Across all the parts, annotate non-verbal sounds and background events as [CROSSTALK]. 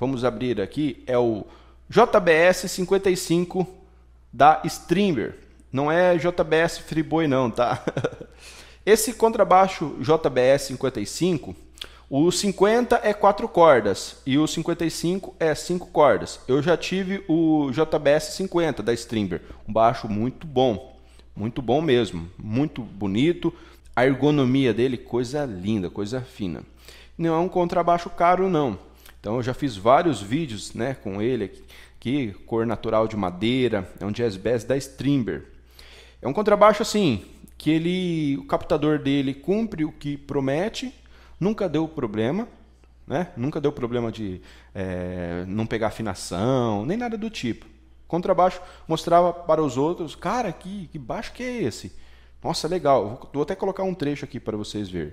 Vamos abrir aqui, é o JBS 55 da Streamer. Não é JBS Freeboy não, tá? [LAUGHS] Esse contrabaixo JBS 55, o 50 é 4 cordas e o 55 é 5 cordas. Eu já tive o JBS 50 da Streamer, um baixo muito bom, muito bom mesmo, muito bonito. A ergonomia dele, coisa linda, coisa fina. Não é um contrabaixo caro não então eu já fiz vários vídeos né, com ele aqui, aqui cor natural de madeira, é um jazz bass da Strimber. É um contrabaixo assim, que ele, o captador dele cumpre o que promete, nunca deu problema, né? Nunca deu problema de é, não pegar afinação, nem nada do tipo. Contrabaixo mostrava para os outros, cara, que, que baixo que é esse? Nossa, legal. Vou até colocar um trecho aqui para vocês verem.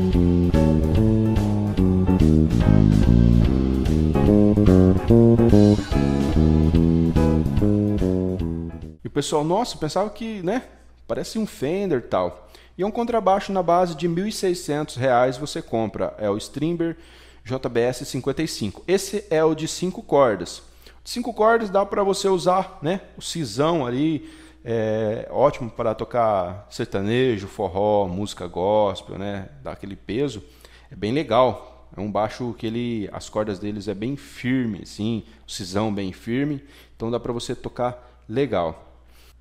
pessoal, nossa, pensava que, né, parece um Fender tal. E é um contrabaixo na base de R$ 1.600 você compra, é o Strimber JBS 55. Esse é o de 5 cordas. Cinco cordas dá para você usar, né, o cisão ali, é ótimo para tocar sertanejo, forró, música gospel, né, dá aquele peso. É bem legal, é um baixo que ele, as cordas deles é bem firme, assim, o cisão bem firme, então dá para você tocar legal.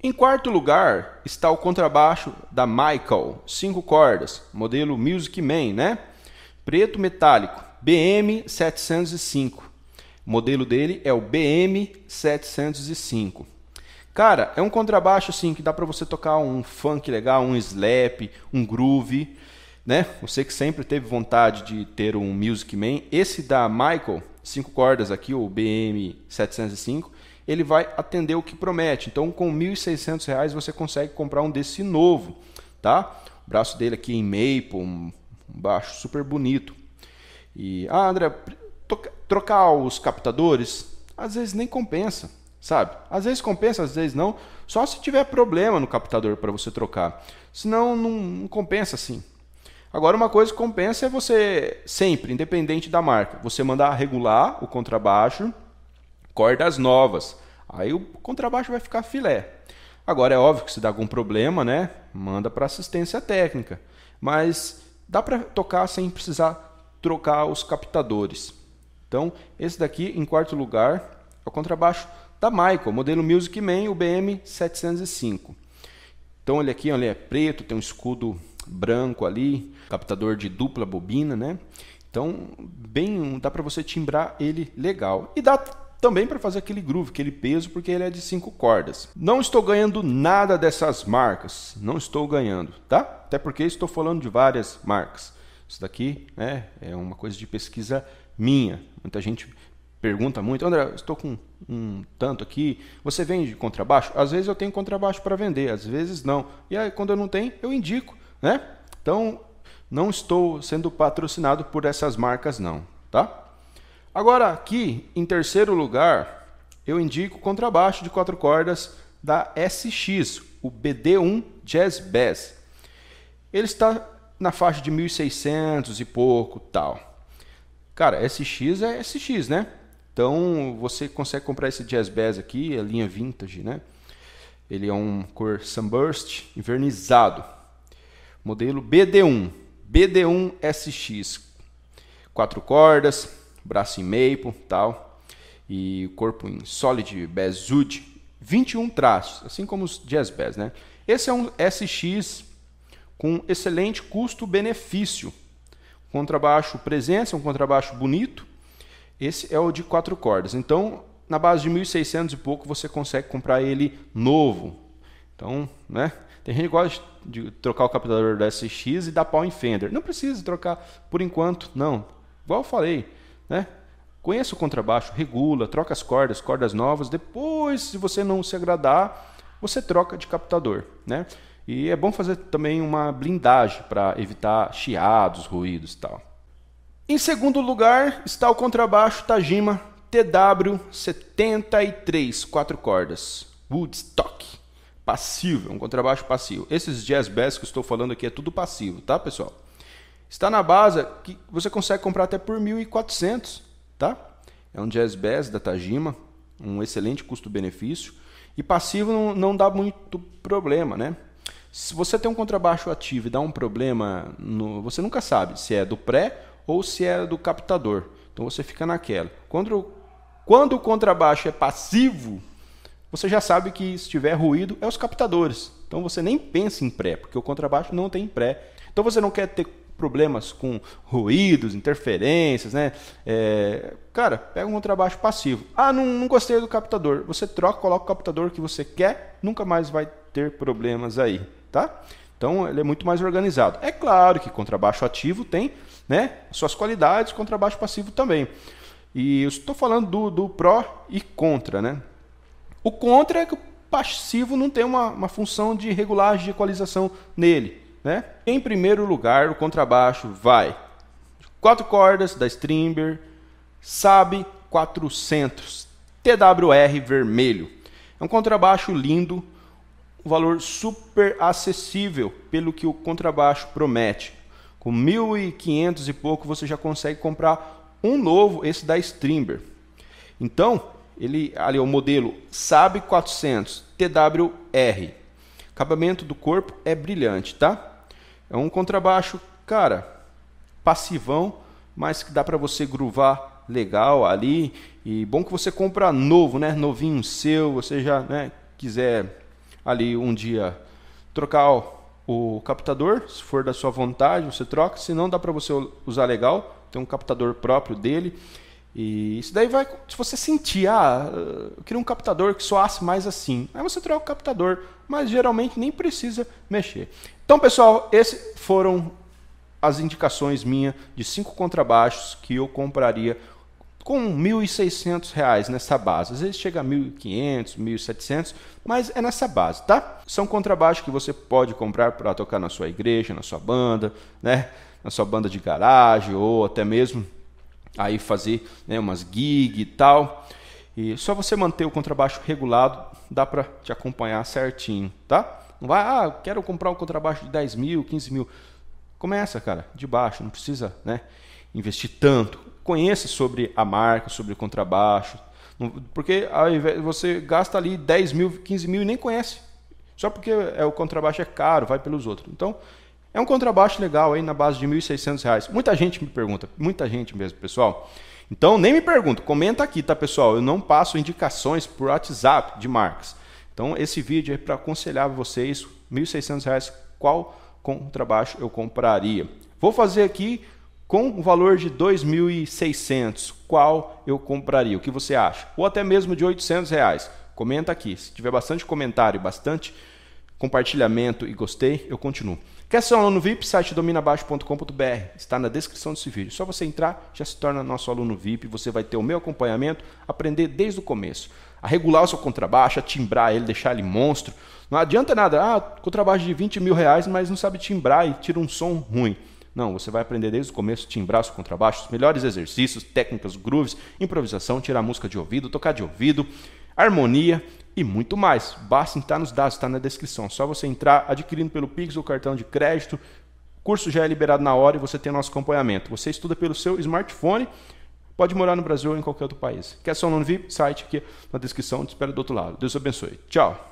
Em quarto lugar está o contrabaixo da Michael, cinco cordas, modelo Music Man, né? Preto metálico, BM 705. O modelo dele é o BM 705. Cara, é um contrabaixo assim que dá para você tocar um funk legal, um slap, um groove, né? Você que sempre teve vontade de ter um Music Man, esse da Michael, cinco cordas aqui, o BM 705, ele vai atender o que promete. Então, com R$ 1.600 você consegue comprar um desse novo, tá? O braço dele aqui em maple, um baixo super bonito. E, ah, André, trocar os captadores? Às vezes nem compensa, sabe? Às vezes compensa, às vezes não. Só se tiver problema no captador para você trocar. Senão, não, não compensa assim. Agora, uma coisa que compensa é você, sempre, independente da marca, você mandar regular o contrabaixo cordas novas. Aí o contrabaixo vai ficar filé. Agora é óbvio que se dá algum problema, né? Manda para assistência técnica. Mas dá para tocar sem precisar trocar os captadores. Então, esse daqui em quarto lugar é o contrabaixo da Michael, modelo Music Man, o BM 705. Então ele aqui, olha, é preto, tem um escudo branco ali, captador de dupla bobina, né? Então, bem, dá para você timbrar ele legal. E dá também para fazer aquele groove, aquele peso, porque ele é de cinco cordas. Não estou ganhando nada dessas marcas, não estou ganhando, tá? Até porque estou falando de várias marcas. Isso daqui né, é uma coisa de pesquisa minha. Muita gente pergunta muito, André, estou com um tanto aqui, você vende contrabaixo? Às vezes eu tenho contrabaixo para vender, às vezes não. E aí quando eu não tenho, eu indico, né? Então, não estou sendo patrocinado por essas marcas não, tá? Agora, aqui, em terceiro lugar, eu indico o contrabaixo de quatro cordas da SX, o BD1 Jazz Bass. Ele está na faixa de 1.600 e pouco, tal. Cara, SX é SX, né? Então, você consegue comprar esse Jazz Bass aqui, a é linha vintage, né? Ele é um cor sunburst invernizado. Modelo BD1, BD1 SX. Quatro cordas, braço e meio, tal, e corpo em solid basud, 21 traços, assim como os jazz bass, né? Esse é um SX com excelente custo-benefício. Contrabaixo presença, um contrabaixo bonito. Esse é o de quatro cordas. Então, na base de 1.600 e pouco, você consegue comprar ele novo. Então, né? Tem gente que gosta de trocar o captador do SX e dar pau em Fender. Não precisa trocar por enquanto, não. Igual eu falei, né? Conheça o contrabaixo, regula, troca as cordas, cordas novas. Depois, se você não se agradar, você troca de captador. Né? E é bom fazer também uma blindagem para evitar chiados, ruídos e tal. Em segundo lugar está o contrabaixo Tajima TW73, quatro cordas, Woodstock, passivo, é um contrabaixo passivo. Esses jazz bass que estou falando aqui é tudo passivo, tá pessoal? Está na base que você consegue comprar até por 1.400, tá? É um Jazz Bass da Tajima, um excelente custo-benefício. E passivo não, não dá muito problema, né? Se você tem um contrabaixo ativo e dá um problema, no, você nunca sabe se é do pré ou se é do captador. Então você fica naquela. Quando, quando o contrabaixo é passivo, você já sabe que se tiver ruído é os captadores. Então você nem pensa em pré, porque o contrabaixo não tem pré. Então você não quer ter problemas com ruídos, interferências, né? É, cara, pega um contrabaixo passivo. Ah, não, não gostei do captador. Você troca, coloca o captador que você quer, nunca mais vai ter problemas aí, tá? Então ele é muito mais organizado. É claro que contrabaixo ativo tem né, suas qualidades, contrabaixo passivo também. E eu estou falando do, do pró e contra, né? O contra é que o passivo não tem uma, uma função de regulagem de equalização nele. Né? Em primeiro lugar, o contrabaixo vai quatro cordas da Strimber, Sabe 400 TWR vermelho. É um contrabaixo lindo, um valor super acessível pelo que o contrabaixo promete. Com 1.500 e pouco você já consegue comprar um novo, esse da Strimber. Então, ele ali é o modelo Sabe 400 TWR. Acabamento do corpo é brilhante, tá? É um contrabaixo, cara, passivão, mas que dá para você gruvar legal ali. E bom que você compra novo, né? Novinho seu, você já né, quiser ali um dia trocar o captador, se for da sua vontade, você troca. Se não, dá para você usar legal. Tem um captador próprio dele. E isso daí vai. Se você sentir, ah, eu queria um captador que soasse mais assim. Aí você troca o captador, mas geralmente nem precisa mexer. Então, pessoal, esses foram as indicações minhas de cinco contrabaixos que eu compraria com R$ 1.600 nessa base. Às vezes chega a R$ 1.500, R$ 1.700, mas é nessa base, tá? São contrabaixos que você pode comprar para tocar na sua igreja, na sua banda, né? Na sua banda de garagem ou até mesmo aí fazer né, umas gig e tal. E só você manter o contrabaixo regulado, dá para te acompanhar certinho, tá? Não vai, ah, quero comprar um contrabaixo de 10 mil, 15 mil. Começa, cara, de baixo, não precisa né, investir tanto. Conheça sobre a marca, sobre o contrabaixo. Porque você gasta ali 10 mil, 15 mil e nem conhece. Só porque é, o contrabaixo é caro, vai pelos outros. Então, é um contrabaixo legal aí na base de R$ 1.600. Muita gente me pergunta, muita gente mesmo, pessoal. Então, nem me pergunta, comenta aqui, tá, pessoal? Eu não passo indicações por WhatsApp de marcas. Então, esse vídeo é para aconselhar vocês, R$ 1.600, qual contrabaixo eu compraria. Vou fazer aqui com o valor de 2.600, qual eu compraria? O que você acha? Ou até mesmo de 800 reais. Comenta aqui. Se tiver bastante comentário, bastante compartilhamento e gostei, eu continuo. Quer ser um aluno VIP? Site dominabaixo.com.br. Está na descrição desse vídeo. Só você entrar, já se torna nosso aluno VIP. Você vai ter o meu acompanhamento, aprender desde o começo. A regular o seu contrabaixo, a timbrar ele, deixar ele monstro. Não adianta nada, ah, contrabaixo de 20 mil reais, mas não sabe timbrar e tira um som ruim. Não, você vai aprender desde o começo, timbrar seu contrabaixo, os melhores exercícios, técnicas, grooves, improvisação, tirar música de ouvido, tocar de ouvido, harmonia, e muito mais. Basta entrar nos dados, está na descrição. É só você entrar adquirindo pelo Pix ou cartão de crédito. O curso já é liberado na hora e você tem nosso acompanhamento. Você estuda pelo seu smartphone, pode morar no Brasil ou em qualquer outro país. Quer ser um aluno VIP? Site aqui na descrição. Te espero do outro lado. Deus abençoe. Tchau.